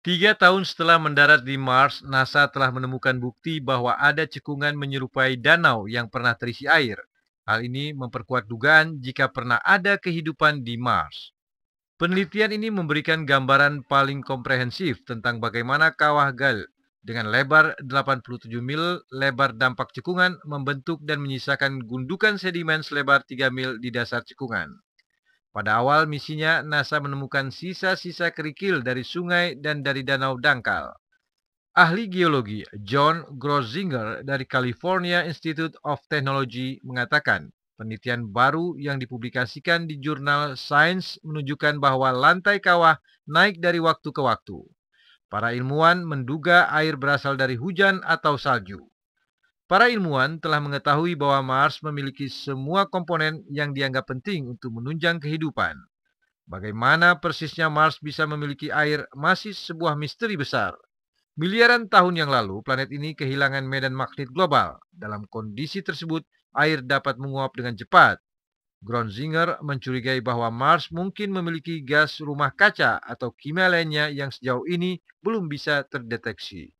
Tiga tahun setelah mendarat di Mars, NASA telah menemukan bukti bahwa ada cekungan menyerupai danau yang pernah terisi air. Hal ini memperkuat dugaan jika pernah ada kehidupan di Mars. Penelitian ini memberikan gambaran paling komprehensif tentang bagaimana kawah Gal dengan lebar 87 mil, lebar dampak cekungan membentuk dan menyisakan gundukan sedimen selebar 3 mil di dasar cekungan. Pada awal misinya, NASA menemukan sisa-sisa kerikil dari sungai dan dari danau dangkal. Ahli geologi John Grozinger dari California Institute of Technology mengatakan, penelitian baru yang dipublikasikan di jurnal Science menunjukkan bahwa lantai kawah naik dari waktu ke waktu. Para ilmuwan menduga air berasal dari hujan atau salju. Para ilmuwan telah mengetahui bahwa Mars memiliki semua komponen yang dianggap penting untuk menunjang kehidupan. Bagaimana persisnya Mars bisa memiliki air masih sebuah misteri besar. Miliaran tahun yang lalu, planet ini kehilangan medan magnet global. Dalam kondisi tersebut, air dapat menguap dengan cepat. Gronzinger mencurigai bahwa Mars mungkin memiliki gas rumah kaca atau kimia lainnya yang sejauh ini belum bisa terdeteksi.